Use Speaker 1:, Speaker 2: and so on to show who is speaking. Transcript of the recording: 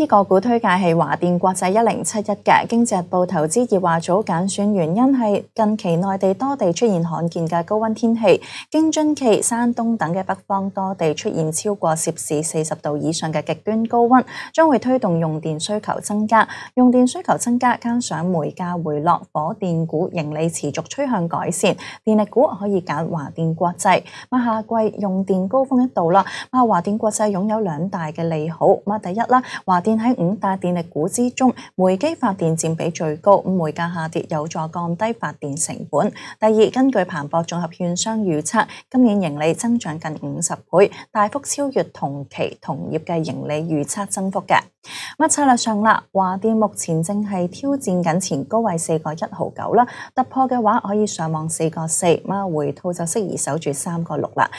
Speaker 1: 呢個股推介係華電國際一零七一嘅，經濟報投資業話早揀選原因係近期內地多地出現罕見嘅高温天氣，京津冀、山東等嘅北方多地出現超過攝氏四十度以上嘅極端高温，將會推動用電需求增加。用電需求增加，加上煤價回落，火電股盈利持續趨向改善，電力股可以揀華電國際。咁夏季用電高峰一到啦，咁華電國際擁有兩大嘅利好，咁第一啦，華電。电喺五大电力股之中，煤机发电占比最高，煤价下跌有助降低发电成本。第二，根据彭博综合券商预测，今年盈利增长近五十倍，大幅超越同期同业嘅盈利预测增幅嘅。咁策略上啦？华电目前正系挑战紧前高位四个一毫九啦，突破嘅话可以上往四个四，咁啊回吐就适宜守住三个六啦。